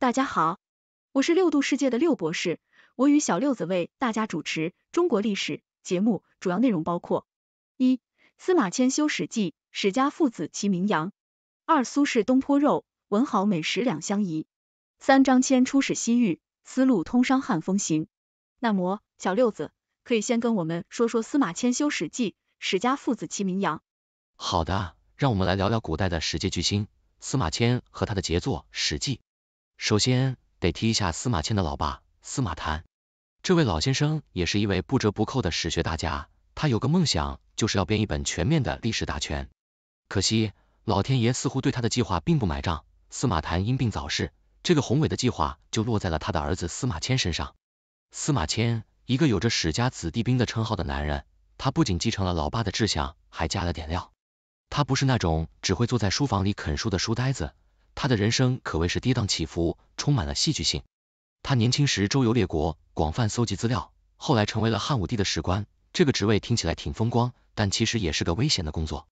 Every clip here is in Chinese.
大家好，我是六度世界的六博士，我与小六子为大家主持中国历史节目，主要内容包括：一、司马迁修《史记》，史家父子齐名扬；二、苏轼东坡肉，文豪美食两相宜；三、张骞出使西域，丝路通商汉风行。那么，小六子，可以先跟我们说说司马迁修《史记》，史家父子齐名扬。好的，让我们来聊聊古代的史界巨星司马迁和他的杰作《史记》。首先得提一下司马迁的老爸司马谈，这位老先生也是一位不折不扣的史学大家。他有个梦想，就是要编一本全面的历史大全。可惜老天爷似乎对他的计划并不买账，司马谈因病早逝，这个宏伟的计划就落在了他的儿子司马迁身上。司马迁，一个有着史家子弟兵的称号的男人，他不仅继承了老爸的志向，还加了点料。他不是那种只会坐在书房里啃书的书呆子。他的人生可谓是跌宕起伏，充满了戏剧性。他年轻时周游列国，广泛搜集资料，后来成为了汉武帝的史官。这个职位听起来挺风光，但其实也是个危险的工作。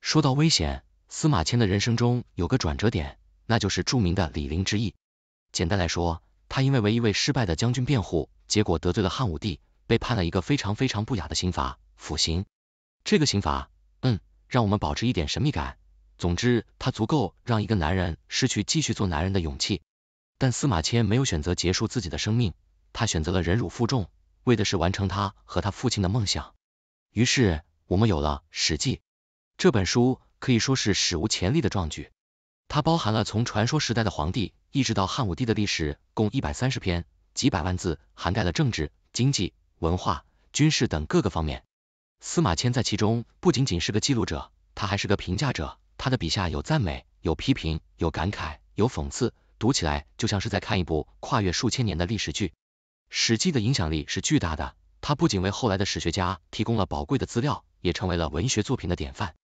说到危险，司马迁的人生中有个转折点，那就是著名的李陵之役。简单来说，他因为为一位失败的将军辩护，结果得罪了汉武帝，被判了一个非常非常不雅的刑罚——腐刑。这个刑罚，嗯，让我们保持一点神秘感。总之，他足够让一个男人失去继续做男人的勇气。但司马迁没有选择结束自己的生命，他选择了忍辱负重，为的是完成他和他父亲的梦想。于是，我们有了《史记》这本书，可以说是史无前例的壮举。它包含了从传说时代的皇帝一直到汉武帝的历史，共一百三十篇，几百万字，涵盖了政治、经济、文化、军事等各个方面。司马迁在其中不仅仅是个记录者，他还是个评价者。他的笔下有赞美，有批评，有感慨，有讽刺，读起来就像是在看一部跨越数千年的历史剧。《史记》的影响力是巨大的，它不仅为后来的史学家提供了宝贵的资料，也成为了文学作品的典范。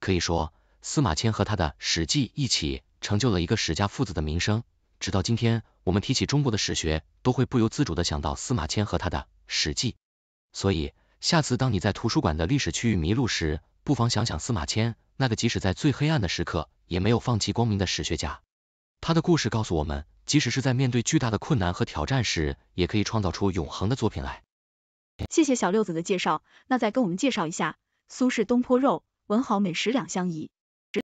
可以说，司马迁和他的《史记》一起成就了一个史家父子的名声。直到今天，我们提起中国的史学，都会不由自主的想到司马迁和他的《史记》。所以，下次当你在图书馆的历史区域迷路时，不妨想想司马迁，那个即使在最黑暗的时刻也没有放弃光明的史学家。他的故事告诉我们，即使是在面对巨大的困难和挑战时，也可以创造出永恒的作品来。谢谢小六子的介绍，那再跟我们介绍一下苏轼东坡肉，文豪美食两相宜。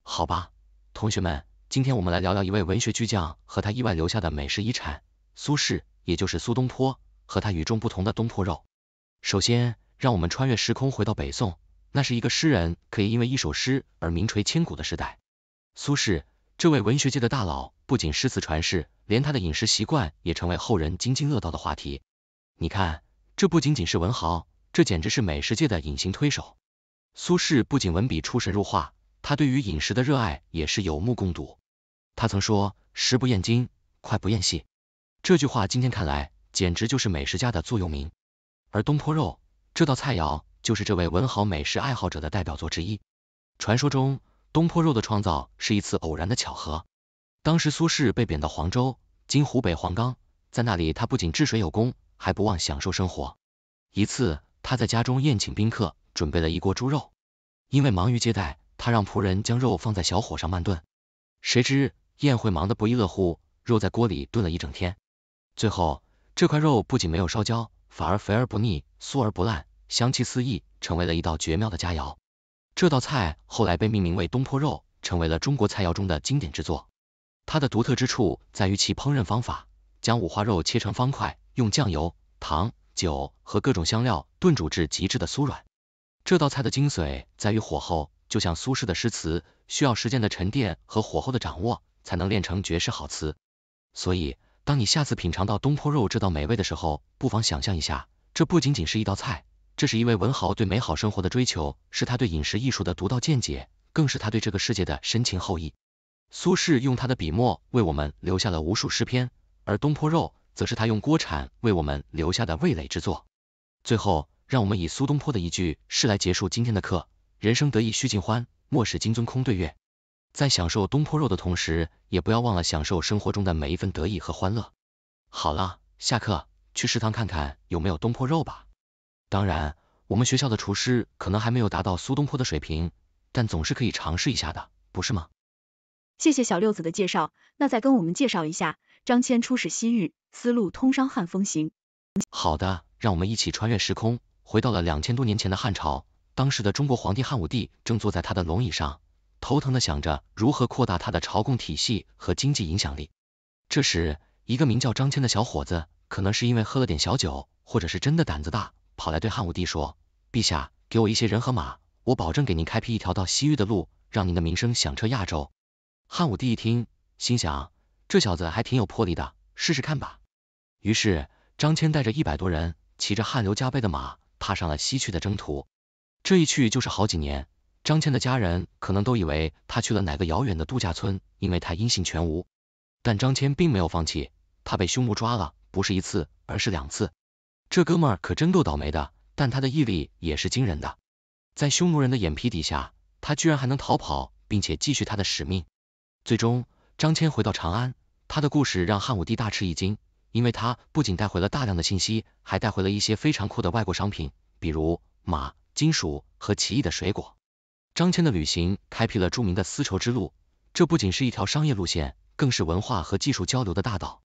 好吧，同学们，今天我们来聊聊一位文学巨匠和他意外留下的美食遗产——苏轼，也就是苏东坡和他与众不同的东坡肉。首先，让我们穿越时空回到北宋。那是一个诗人可以因为一首诗而名垂千古的时代。苏轼这位文学界的大佬，不仅诗词传世，连他的饮食习惯也成为后人津津乐道的话题。你看，这不仅仅是文豪，这简直是美食界的隐形推手。苏轼不仅文笔出神入化，他对于饮食的热爱也是有目共睹。他曾说：“食不厌精，脍不厌细。”这句话今天看来，简直就是美食家的座右铭。而东坡肉这道菜肴。就是这位文豪美食爱好者的代表作之一。传说中，东坡肉的创造是一次偶然的巧合。当时苏轼被贬到黄州，今湖北黄冈，在那里他不仅治水有功，还不忘享受生活。一次，他在家中宴请宾客，准备了一锅猪肉。因为忙于接待，他让仆人将肉放在小火上慢炖。谁知宴会忙得不亦乐乎，肉在锅里炖了一整天。最后，这块肉不仅没有烧焦，反而肥而不腻，酥而不烂。香气四溢，成为了一道绝妙的佳肴。这道菜后来被命名为东坡肉，成为了中国菜肴中的经典之作。它的独特之处在于其烹饪方法，将五花肉切成方块，用酱油、糖、酒和各种香料炖煮至极致的酥软。这道菜的精髓在于火候，就像苏轼的诗词，需要时间的沉淀和火候的掌握，才能练成绝世好词。所以，当你下次品尝到东坡肉这道美味的时候，不妨想象一下，这不仅仅是一道菜。这是一位文豪对美好生活的追求，是他对饮食艺术的独到见解，更是他对这个世界的深情厚谊。苏轼用他的笔墨为我们留下了无数诗篇，而东坡肉则是他用锅铲为我们留下的味蕾之作。最后，让我们以苏东坡的一句诗来结束今天的课：人生得意须尽欢，莫使金樽空对月。在享受东坡肉的同时，也不要忘了享受生活中的每一份得意和欢乐。好了，下课，去食堂看看有没有东坡肉吧。当然，我们学校的厨师可能还没有达到苏东坡的水平，但总是可以尝试一下的，不是吗？谢谢小六子的介绍，那再跟我们介绍一下张骞出使西域，丝路通商汉风行。好的，让我们一起穿越时空，回到了两千多年前的汉朝。当时的中国皇帝汉武帝正坐在他的龙椅上，头疼的想着如何扩大他的朝贡体系和经济影响力。这时，一个名叫张骞的小伙子，可能是因为喝了点小酒，或者是真的胆子大。跑来对汉武帝说：“陛下，给我一些人和马，我保证给您开辟一条到西域的路，让您的名声响彻亚洲。”汉武帝一听，心想：“这小子还挺有魄力的，试试看吧。”于是张骞带着一百多人，骑着汗流浃背的马，踏上了西去的征途。这一去就是好几年，张骞的家人可能都以为他去了哪个遥远的度假村，因为他音信全无。但张骞并没有放弃，他被匈奴抓了，不是一次，而是两次。这哥们儿可真够倒霉的，但他的毅力也是惊人的。在匈奴人的眼皮底下，他居然还能逃跑，并且继续他的使命。最终，张骞回到长安，他的故事让汉武帝大吃一惊，因为他不仅带回了大量的信息，还带回了一些非常酷的外国商品，比如马、金属和奇异的水果。张骞的旅行开辟了著名的丝绸之路，这不仅是一条商业路线，更是文化和技术交流的大道。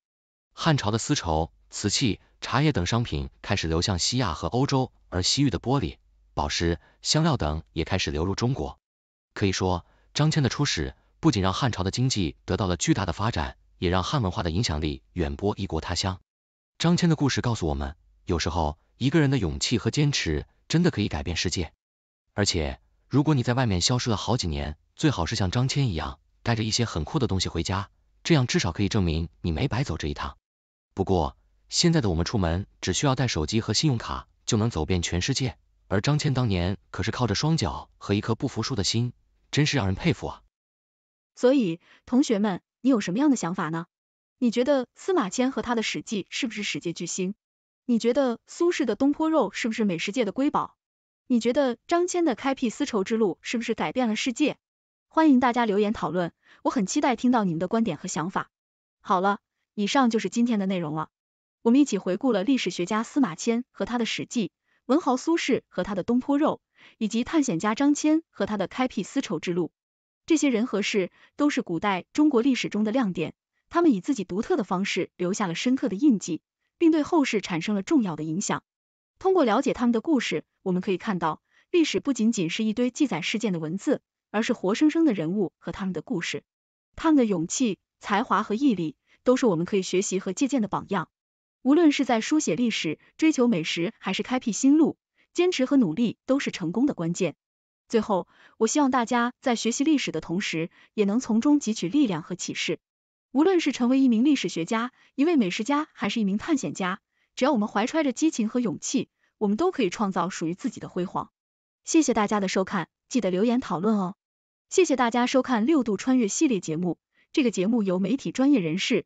汉朝的丝绸、瓷器、茶叶等商品开始流向西亚和欧洲，而西域的玻璃、宝石、香料等也开始流入中国。可以说，张骞的出使不仅让汉朝的经济得到了巨大的发展，也让汉文化的影响力远播异国他乡。张骞的故事告诉我们，有时候一个人的勇气和坚持真的可以改变世界。而且，如果你在外面消失了好几年，最好是像张骞一样，带着一些很酷的东西回家，这样至少可以证明你没白走这一趟。不过，现在的我们出门只需要带手机和信用卡就能走遍全世界，而张骞当年可是靠着双脚和一颗不服输的心，真是让人佩服啊！所以，同学们，你有什么样的想法呢？你觉得司马迁和他的《史记》是不是史界巨星？你觉得苏轼的东坡肉是不是美食界的瑰宝？你觉得张骞的开辟丝绸之路是不是改变了世界？欢迎大家留言讨论，我很期待听到你们的观点和想法。好了。以上就是今天的内容了。我们一起回顾了历史学家司马迁和他的《史记》，文豪苏轼和他的东坡肉，以及探险家张骞和他的开辟丝绸之路。这些人和事都是古代中国历史中的亮点，他们以自己独特的方式留下了深刻的印记，并对后世产生了重要的影响。通过了解他们的故事，我们可以看到，历史不仅仅是一堆记载事件的文字，而是活生生的人物和他们的故事，他们的勇气、才华和毅力。都是我们可以学习和借鉴的榜样。无论是在书写历史、追求美食，还是开辟新路，坚持和努力都是成功的关键。最后，我希望大家在学习历史的同时，也能从中汲取力量和启示。无论是成为一名历史学家、一位美食家，还是一名探险家，只要我们怀揣着激情和勇气，我们都可以创造属于自己的辉煌。谢谢大家的收看，记得留言讨论哦。谢谢大家收看《六度穿越》系列节目。这个节目由媒体专业人士。